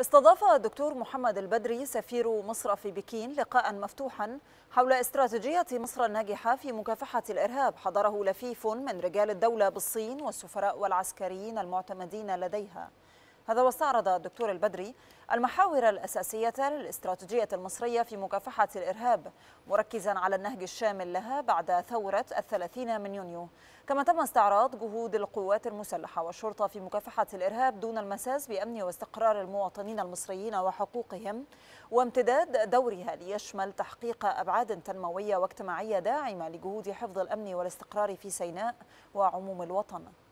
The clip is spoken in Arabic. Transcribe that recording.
استضاف الدكتور محمد البدري سفير مصر في بكين لقاء مفتوحا حول استراتيجية مصر الناجحة في مكافحة الإرهاب حضره لفيف من رجال الدولة بالصين والسفراء والعسكريين المعتمدين لديها هذا واستعرض الدكتور البدري المحاور الأساسية للاستراتيجية المصرية في مكافحة الإرهاب مركزا على النهج الشامل لها بعد ثورة الثلاثين من يونيو كما تم استعراض جهود القوات المسلحة والشرطة في مكافحة الإرهاب دون المساس بأمن واستقرار المواطنين المصريين وحقوقهم وامتداد دورها ليشمل تحقيق أبعاد تنموية واجتماعية داعمة لجهود حفظ الأمن والاستقرار في سيناء وعموم الوطن